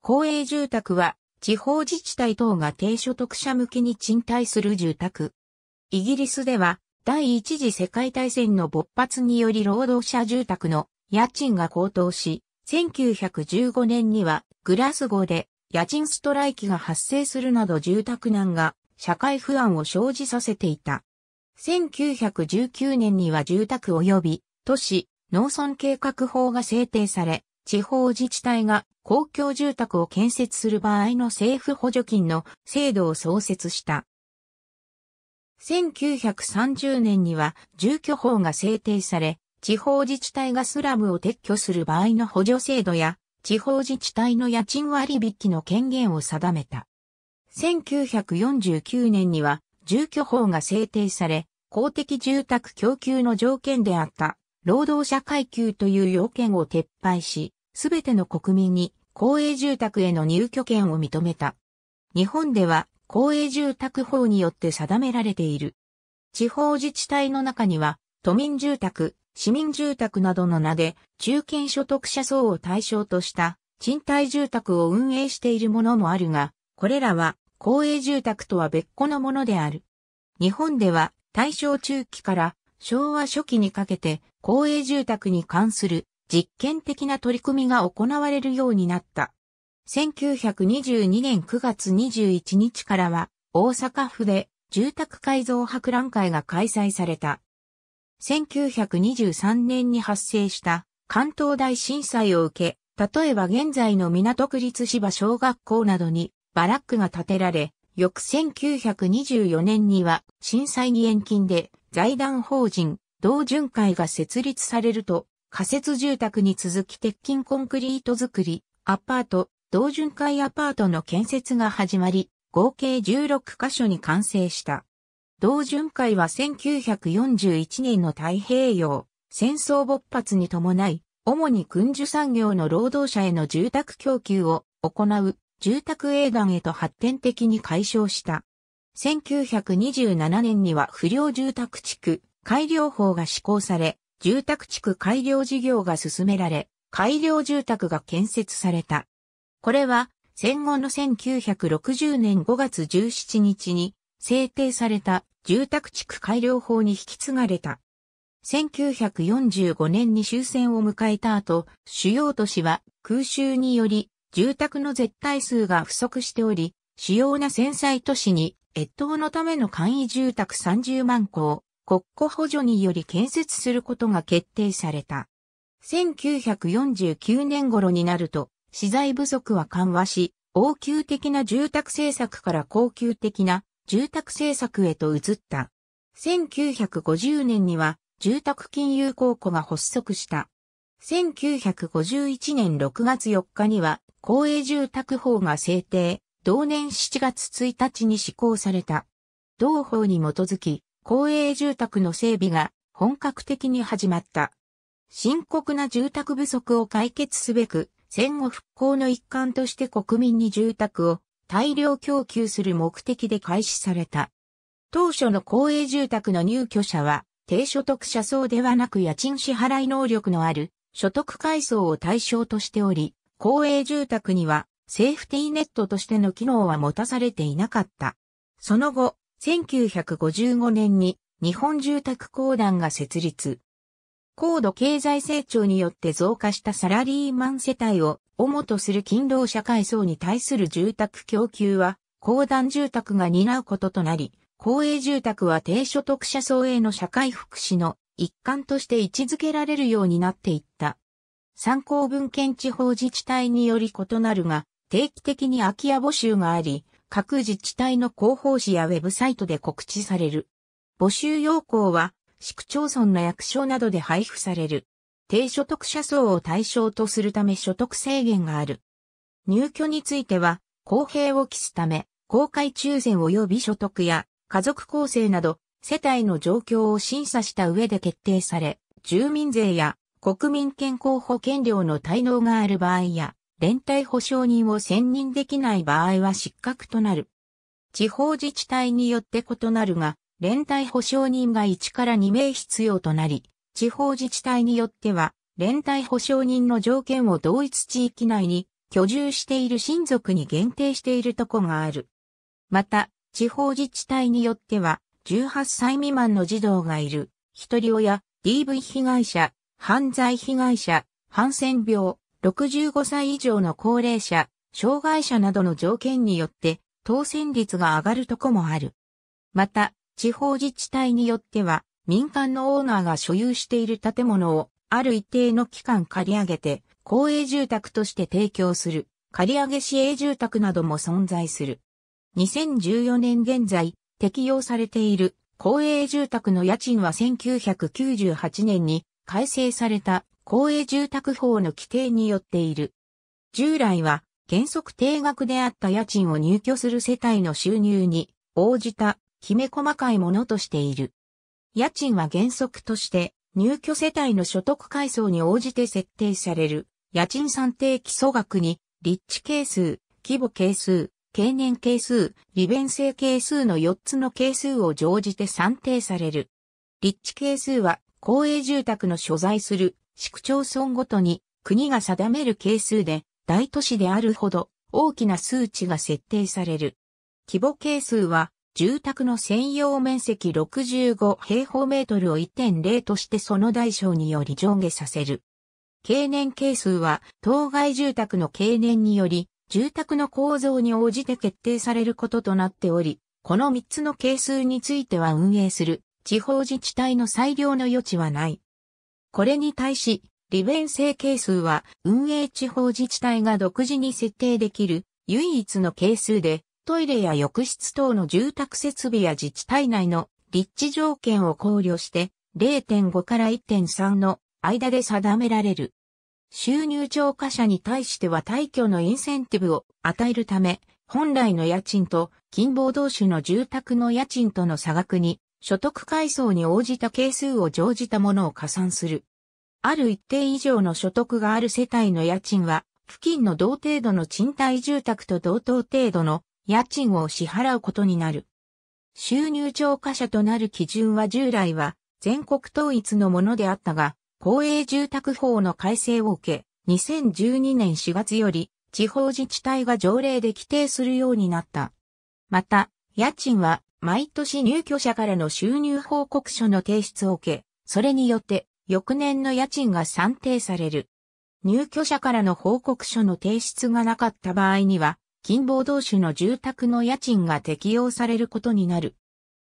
公営住宅は地方自治体等が低所得者向けに賃貸する住宅。イギリスでは第一次世界大戦の勃発により労働者住宅の家賃が高騰し、1915年にはグラスゴーで家賃ストライキが発生するなど住宅難が社会不安を生じさせていた。1919年には住宅及び都市農村計画法が制定され、地方自治体が公共住宅を建設する場合の政府補助金の制度を創設した。1930年には住居法が制定され、地方自治体がスラムを撤去する場合の補助制度や、地方自治体の家賃割引の権限を定めた。1949年には住居法が制定され、公的住宅供給の条件であった、労働者階級という要件を撤廃し、すべての国民に公営住宅への入居権を認めた。日本では公営住宅法によって定められている。地方自治体の中には、都民住宅、市民住宅などの名で、中堅所得者層を対象とした賃貸住宅を運営しているものもあるが、これらは公営住宅とは別個のものである。日本では大正中期から昭和初期にかけて公営住宅に関する実験的な取り組みが行われるようになった。1922年9月21日からは、大阪府で住宅改造博覧会が開催された。1923年に発生した関東大震災を受け、例えば現在の港区立芝小学校などにバラックが建てられ、翌1924年には震災義援金で財団法人同巡会が設立されると仮設住宅に続き鉄筋コンクリート作り、アパート、同巡回アパートの建設が始まり、合計16カ所に完成した。同巡回は1941年の太平洋、戦争勃発に伴い、主に軍需産業の労働者への住宅供給を行う住宅営団へと発展的に解消した。1927年には不良住宅地区改良法が施行され、住宅地区改良事業が進められ、改良住宅が建設された。これは戦後の1960年5月17日に制定された住宅地区改良法に引き継がれた。1945年に終戦を迎えた後、主要都市は空襲により住宅の絶対数が不足しており、主要な戦災都市に越冬のための簡易住宅30万戸を国庫補助により建設することが決定された。1949年頃になると、資材不足は緩和し、応急的な住宅政策から恒久的な住宅政策へと移った。1950年には住宅金融公庫が発足した。1951年6月4日には公営住宅法が制定、同年7月1日に施行された。同法に基づき、公営住宅の整備が本格的に始まった。深刻な住宅不足を解決すべく、戦後復興の一環として国民に住宅を大量供給する目的で開始された。当初の公営住宅の入居者は、低所得者層ではなく家賃支払い能力のある所得階層を対象としており、公営住宅にはセーフティーネットとしての機能は持たされていなかった。その後、1955年に日本住宅公団が設立。高度経済成長によって増加したサラリーマン世帯を主とする勤労者階層に対する住宅供給は公団住宅が担うこととなり、公営住宅は低所得者層への社会福祉の一環として位置づけられるようになっていった。参考文献地方自治体により異なるが、定期的に空き家募集があり、各自治体の広報誌やウェブサイトで告知される。募集要項は、市区町村の役所などで配布される。低所得者層を対象とするため所得制限がある。入居については、公平を期すため、公開抽選及び所得や家族構成など、世帯の状況を審査した上で決定され、住民税や国民健康保険料の滞納がある場合や、連帯保証人を選任できない場合は失格となる。地方自治体によって異なるが、連帯保証人が1から2名必要となり、地方自治体によっては、連帯保証人の条件を同一地域内に居住している親族に限定しているとこがある。また、地方自治体によっては、18歳未満の児童がいる、一人親、DV 被害者、犯罪被害者、ハンセン病、65歳以上の高齢者、障害者などの条件によって当選率が上がるとこもある。また、地方自治体によっては民間のオーナーが所有している建物をある一定の期間借り上げて公営住宅として提供する借り上げ市営住宅なども存在する。2014年現在適用されている公営住宅の家賃は1998年に改正された公営住宅法の規定によっている。従来は原則定額であった家賃を入居する世帯の収入に応じたきめ細かいものとしている。家賃は原則として入居世帯の所得階層に応じて設定される家賃算定基礎額に立地係数、規模係数、経年係数、利便性係数の4つの係数を乗じて算定される。立地係数は公営住宅の所在する市区町村ごとに国が定める係数で大都市であるほど大きな数値が設定される。規模係数は住宅の専用面積65平方メートルを1.0としてその大小により上下させる。経年係数は当該住宅の経年により住宅の構造に応じて決定されることとなっており、この3つの係数については運営する地方自治体の裁量の余地はない。これに対し、利便性係数は運営地方自治体が独自に設定できる唯一の係数で、トイレや浴室等の住宅設備や自治体内の立地条件を考慮して0.5から1.3の間で定められる。収入超過者に対しては退去のインセンティブを与えるため、本来の家賃と近傍同種の住宅の家賃との差額に所得階層に応じた係数を乗じたものを加算する。ある一定以上の所得がある世帯の家賃は、付近の同程度の賃貸住宅と同等程度の家賃を支払うことになる。収入超過者となる基準は従来は全国統一のものであったが、公営住宅法の改正を受け、2012年4月より地方自治体が条例で規定するようになった。また、家賃は毎年入居者からの収入報告書の提出を受け、それによって翌年の家賃が算定される。入居者からの報告書の提出がなかった場合には、金房同種の住宅の家賃が適用されることになる。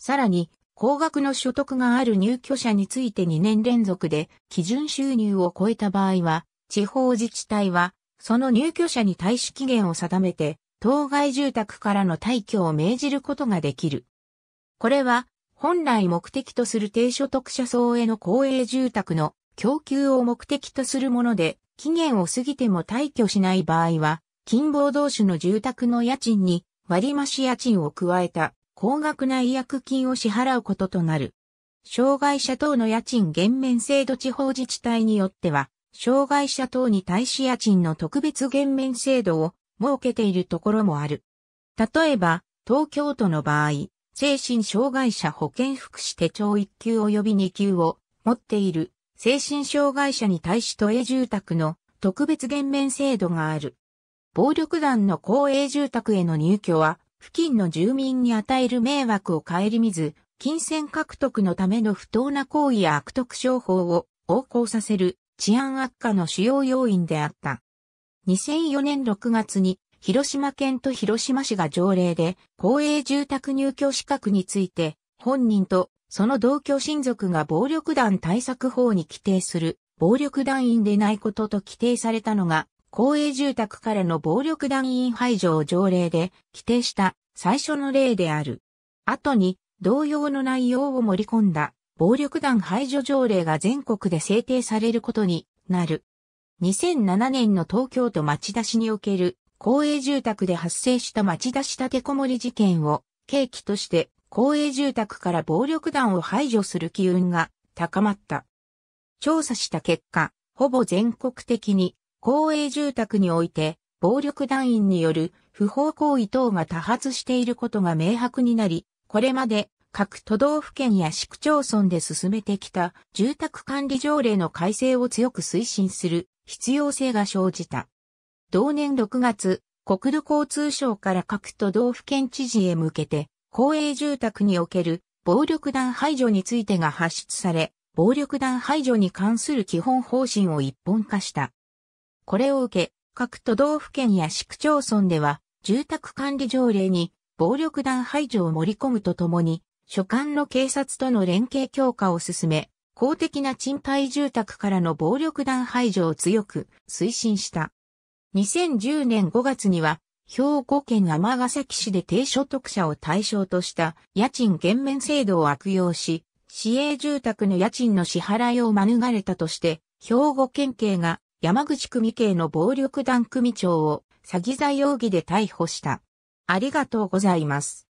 さらに、高額の所得がある入居者について2年連続で基準収入を超えた場合は、地方自治体は、その入居者に対し期限を定めて、当該住宅からの退去を命じることができる。これは、本来目的とする低所得者層への公営住宅の供給を目的とするもので、期限を過ぎても退去しない場合は、近傍同種の住宅の家賃に割増家賃を加えた高額な違約金を支払うこととなる。障害者等の家賃減免制度地方自治体によっては、障害者等に対し家賃の特別減免制度を設けているところもある。例えば、東京都の場合、精神障害者保健福祉手帳1級及び2級を持っている精神障害者に対し都営住宅の特別減免制度がある。暴力団の公営住宅への入居は付近の住民に与える迷惑を顧みず、金銭獲得のための不当な行為や悪徳商法を横行させる治安悪化の主要要因であった。2004年6月に広島県と広島市が条例で、公営住宅入居資格について、本人とその同居親族が暴力団対策法に規定する、暴力団員でないことと規定されたのが、公営住宅からの暴力団員排除を条例で規定した最初の例である。後に同様の内容を盛り込んだ暴力団排除条例が全国で制定されることになる。2007年の東京都町田市における公営住宅で発生した町田し立てこもり事件を契機として公営住宅から暴力団を排除する機運が高まった。調査した結果、ほぼ全国的に公営住宅において暴力団員による不法行為等が多発していることが明白になり、これまで各都道府県や市区町村で進めてきた住宅管理条例の改正を強く推進する必要性が生じた。同年6月、国土交通省から各都道府県知事へ向けて、公営住宅における暴力団排除についてが発出され、暴力団排除に関する基本方針を一本化した。これを受け、各都道府県や市区町村では、住宅管理条例に暴力団排除を盛り込むとともに、所管の警察との連携強化を進め、公的な賃貸住宅からの暴力団排除を強く推進した。2010年5月には、兵庫県尼崎市で低所得者を対象とした家賃減免制度を悪用し、市営住宅の家賃の支払いを免れたとして、兵庫県警が山口組系の暴力団組長を詐欺罪容疑で逮捕した。ありがとうございます。